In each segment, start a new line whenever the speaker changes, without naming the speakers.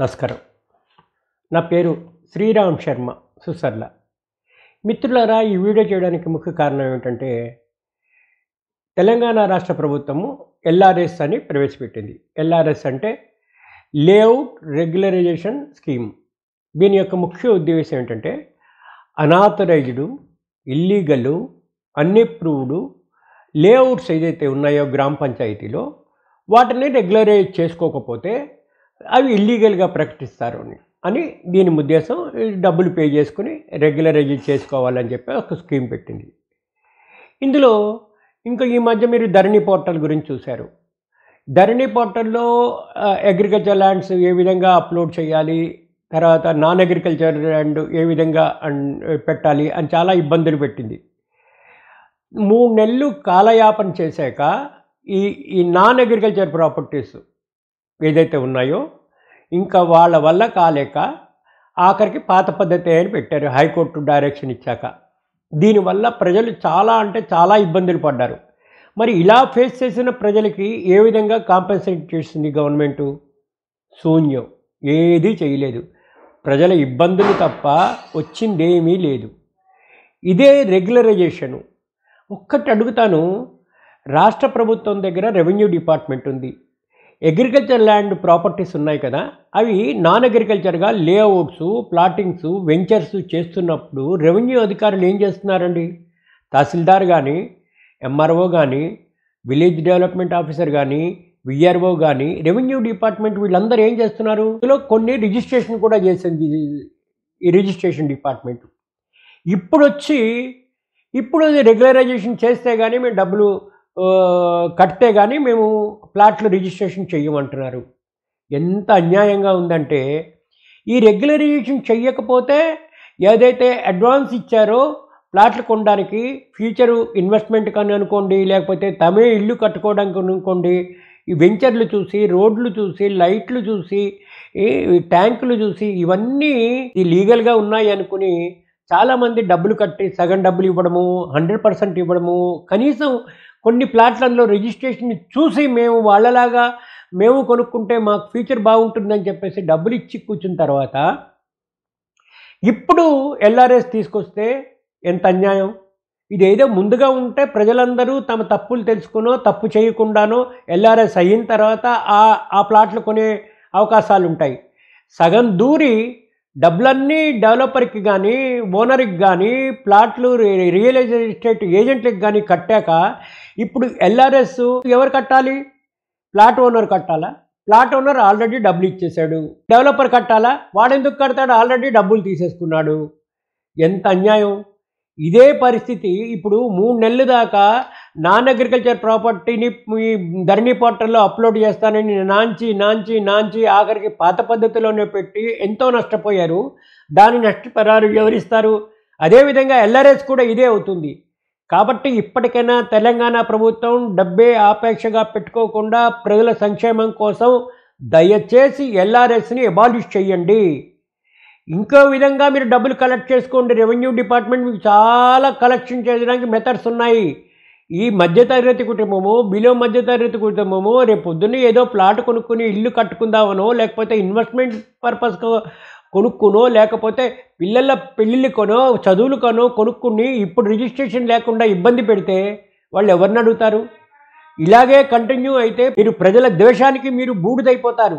నమస్కారం నా పేరు శ్రీరామ్ శర్మ సుసర్ల మిత్రులారా ఈ వీడియో చేయడానికి ముఖ్య కారణం ఏమిటంటే తెలంగాణ రాష్ట్ర ప్రభుత్వము ఎల్ఆర్ఎస్ అని ప్రవేశపెట్టింది ఎల్ఆర్ఎస్ అంటే లేఅవుట్ రెగ్యులరైజేషన్ స్కీమ్ దీని యొక్క ముఖ్య ఉద్దేశం ఏంటంటే అనాథరైజ్డ్ ఇల్లీగలు అన్అప్రూవ్డ్ లేఅవుట్స్ ఏదైతే ఉన్నాయో గ్రామ పంచాయతీలో వాటిని రెగ్యులరైజ్ చేసుకోకపోతే అవి ఇల్లీగల్గా ప్రకటిస్తారు అని దీని ఉద్దేశం డబ్బులు పే చేసుకుని రెగ్యులరైజ్ చేసుకోవాలని చెప్పి ఒక స్కీమ్ పెట్టింది ఇందులో ఇంకా ఈ మధ్య మీరు ధరణి పోర్టల్ గురించి చూశారు ధరణి పోర్టల్లో అగ్రికల్చర్ ల్యాండ్స్ ఏ విధంగా అప్లోడ్ చేయాలి తర్వాత నాన్ అగ్రికల్చర్ ల్యాండ్ ఏ విధంగా పెట్టాలి అని చాలా ఇబ్బందులు పెట్టింది మూడు నెలలు కాలయాపన చేశాక ఈ ఈ నాన్ అగ్రికల్చర్ ప్రాపర్టీస్ ఏదైతే ఉన్నాయో ఇంకా వాళ్ళ వల్ల కాలేక ఆఖరికి పాత పద్ధతి అని పెట్టారు హైకోర్టు డైరెక్షన్ ఇచ్చాక దీనివల్ల ప్రజలు చాలా అంటే చాలా ఇబ్బందులు పడ్డారు మరి ఇలా ఫేస్ చేసిన ప్రజలకి ఏ విధంగా కాంపెన్సేట్ చేస్తుంది గవర్నమెంటు శూన్యం ఏదీ చేయలేదు ప్రజల ఇబ్బందులు తప్ప వచ్చిందేమీ లేదు ఇదే రెగ్యులరైజేషను ఒక్కటి అడుగుతాను రాష్ట్ర ప్రభుత్వం దగ్గర రెవెన్యూ డిపార్ట్మెంట్ ఉంది అగ్రికల్చర్ ల్యాండ్ ప్రాపర్టీస్ ఉన్నాయి కదా అవి నాన్ అగ్రికల్చర్గా లేఅవుట్స్ ప్లాటింగ్స్ వెంచర్స్ చేస్తున్నప్పుడు రెవెన్యూ అధికారులు ఏం చేస్తున్నారండి తహసీల్దార్ కానీ ఎంఆర్ఓ కానీ విలేజ్ డెవలప్మెంట్ ఆఫీసర్ కానీ విఆర్ఓ కానీ రెవెన్యూ డిపార్ట్మెంట్ వీళ్ళందరూ ఏం చేస్తున్నారు ఇందులో కొన్ని రిజిస్ట్రేషన్ కూడా చేసింది ఈ రిజిస్ట్రేషన్ డిపార్ట్మెంట్ ఇప్పుడు వచ్చి ఇప్పుడు రెగ్యులరైజేషన్ చేస్తే కానీ మేము డబ్బులు కట్టే కానీ మేము ప్లాట్లు రిజిస్ట్రేషన్ చెయ్యమంటున్నారు ఎంత అన్యాయంగా ఉందంటే ఈ రెగ్యులరైజేషన్ చెయ్యకపోతే ఏదైతే అడ్వాన్స్ ఇచ్చారో ప్లాట్లు కొనడానికి ఫ్యూచరు ఇన్వెస్ట్మెంట్ కానీ అనుకోండి లేకపోతే తమే ఇల్లు కట్టుకోవడానికి అనుకోండి ఈ వెంచర్లు చూసి రోడ్లు చూసి లైట్లు చూసి ట్యాంకులు చూసి ఇవన్నీ ఈ లీగల్గా ఉన్నాయి అనుకుని చాలామంది డబ్బులు కట్టి సగం డబ్బులు ఇవ్వడము హండ్రెడ్ పర్సెంట్ ఇవ్వడము కనీసం కొన్ని ప్లాట్లలో రిజిస్ట్రేషన్ చూసి మేము వాళ్ళలాగా మేము కొనుక్కుంటే మాకు ఫ్యూచర్ బాగుంటుందని చెప్పేసి డబ్బులు ఇచ్చి కూర్చున్న తర్వాత ఇప్పుడు ఎల్ఆర్ఎస్ తీసుకొస్తే ఎంత అన్యాయం ఇదేదో ముందుగా ఉంటే ప్రజలందరూ తమ తప్పులు తెలుసుకునో తప్పు చేయకుండానో ఎల్ఆర్ఎస్ అయిన తర్వాత ఆ ఆ ప్లాట్లు కొనే అవకాశాలు ఉంటాయి సగం దూరి డబ్బులన్నీ డెవలపర్కి కానీ ఓనర్కి కానీ ప్లాట్లు రియల్ ఎస్టేట్ ఏజెంట్లకు కానీ కట్టాక ఇప్పుడు ఎల్ఆర్ఎస్ ఎవరు కట్టాలి ప్లాట్ ఓనర్ కట్టాలా ప్లాట్ ఓనర్ ఆల్రెడీ డబ్బులు ఇచ్చేశాడు డెవలపర్ కట్టాలా వాడెందుకు కడతాడు ఆల్రెడీ డబ్బులు తీసేసుకున్నాడు ఎంత అన్యాయం ఇదే పరిస్థితి ఇప్పుడు మూడు నెలల దాకా నాన్ అగ్రికల్చర్ ప్రాపర్టీని ఈ ధరణి పోర్టల్లో అప్లోడ్ చేస్తానని నాంచి నాంచి నాంచి ఆఖరికి పాత పద్ధతిలోనే పెట్టి ఎంతో నష్టపోయారు దాని నష్టపరాలు వివరిస్తారు అదేవిధంగా ఎల్ఆర్ఎస్ కూడా ఇదే అవుతుంది కాబట్టి ఇప్పటికైనా తెలంగాణ ప్రభుత్వం డబ్బే ఆపేక్షగా పెట్టుకోకుండా ప్రజల సంక్షేమం కోసం దయచేసి ఎల్ఆర్ఎస్ని ఎబాలిష్ చేయండి ఇంకో విధంగా మీరు డబ్బులు కలెక్ట్ చేసుకోండి రెవెన్యూ డిపార్ట్మెంట్ మీకు చాలా కలెక్షన్ చేయడానికి మెథడ్స్ ఉన్నాయి ఈ మధ్యతరగతి కుటుంబము బిలో మధ్యతరగతి కుటుంబము రేపు పొద్దున్న ఏదో ప్లాట్ కొనుక్కుని ఇల్లు కట్టుకుందామనో లేకపోతే ఇన్వెస్ట్మెంట్ పర్పస్కు కొనుక్కునో లేకపోతే పిల్లల చదువులు చదువులకనో కొనుక్కుని ఇప్పుడు రిజిస్ట్రేషన్ లేకుండా ఇబ్బంది పెడితే వాళ్ళు ఎవరిని అడుగుతారు ఇలాగే కంటిన్యూ అయితే మీరు ప్రజల ద్వేషానికి మీరు బూడిదైపోతారు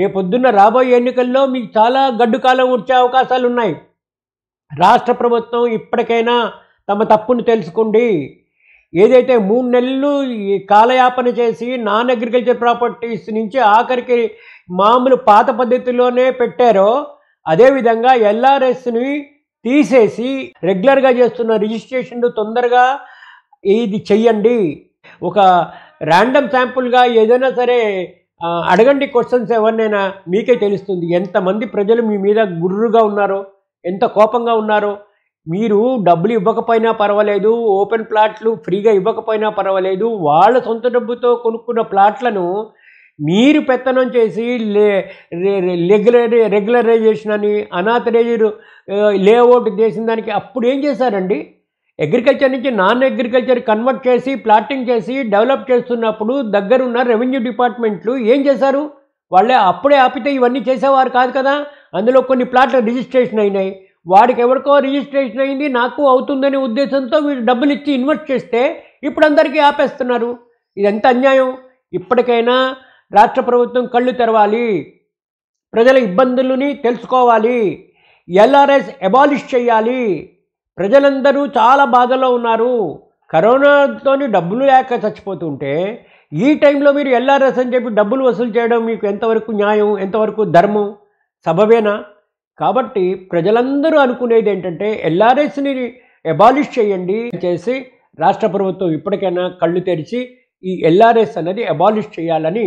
రేపొద్దున్న రాబోయే ఎన్నికల్లో మీకు చాలా గడ్డు కాలం వచ్చే అవకాశాలు ఉన్నాయి రాష్ట్ర ప్రభుత్వం ఇప్పటికైనా తమ తప్పును తెలుసుకోండి ఏదైతే మూడు నెలలు కాలయాపన చేసి నాన్ అగ్రికల్చర్ ప్రాపర్టీస్ నుంచి ఆఖరికి మామూలు పాత పద్ధతిలోనే పెట్టారో అదేవిధంగా ఎల్ఆర్ఎస్ని తీసేసి రెగ్యులర్గా చేస్తున్న రిజిస్ట్రేషన్లు తొందరగా ఇది చెయ్యండి ఒక ర్యాండమ్ శాంపుల్గా ఏదైనా సరే అడగండి క్వశ్చన్స్ ఎవరినైనా మీకే తెలుస్తుంది ఎంతమంది ప్రజలు మీ మీద గుర్రుగా ఉన్నారో ఎంత కోపంగా ఉన్నారో మీరు డబ్బులు ఇవ్వకపోయినా పర్వాలేదు ఓపెన్ ప్లాట్లు ఫ్రీగా ఇవ్వకపోయినా పర్వాలేదు వాళ్ళ సొంత డబ్బుతో కొనుక్కున్న ప్లాట్లను మీరు పెత్తనం చేసి రెగ్యులర్ రెగ్యులరైజేషన్ అని అనాథరైజర్ లేఅవుట్ చేసిన దానికి అప్పుడు ఏం చేశారండి అగ్రికల్చర్ నుంచి నాన్ అగ్రికల్చర్ కన్వర్ట్ చేసి ప్లాటింగ్ చేసి డెవలప్ చేస్తున్నప్పుడు దగ్గరున్న రెవెన్యూ డిపార్ట్మెంట్లు ఏం చేశారు వాళ్ళే అప్పుడే ఆపితే ఇవన్నీ చేసేవారు కాదు కదా అందులో కొన్ని ప్లాట్లు రిజిస్ట్రేషన్ అయినాయి వాడికి ఎవరికో రిజిస్ట్రేషన్ అయింది నాకు అవుతుందనే ఉద్దేశంతో వీళ్ళు డబ్బులు ఇచ్చి ఇన్వెస్ట్ చేస్తే ఇప్పుడు అందరికీ ఆపేస్తున్నారు ఇది ఎంత అన్యాయం ఇప్పటికైనా రాష్ట్ర ప్రభుత్వం కళ్ళు తెరవాలి ప్రజల ఇబ్బందులని తెలుసుకోవాలి ఎల్ఆర్ఎస్ అబాలిష్ చేయాలి ప్రజలందరూ చాలా బాధలో ఉన్నారు కరోనాతోని డబ్బులు లేక చచ్చిపోతుంటే ఈ టైంలో మీరు ఎల్ఆర్ఎస్ అని చెప్పి డబ్బులు వసూలు చేయడం మీకు ఎంతవరకు న్యాయం ఎంతవరకు ధర్మం సబబేనా కాబట్టి ప్రజలందరూ అనుకునేది ఏంటంటే ఎల్ఆర్ఎస్ని అబాలిష్ చేయండి చేసి రాష్ట్ర ప్రభుత్వం ఇప్పటికైనా కళ్ళు తెరిచి ఈ ఎల్ఆర్ఎస్ అనేది అబాలిష్ చేయాలని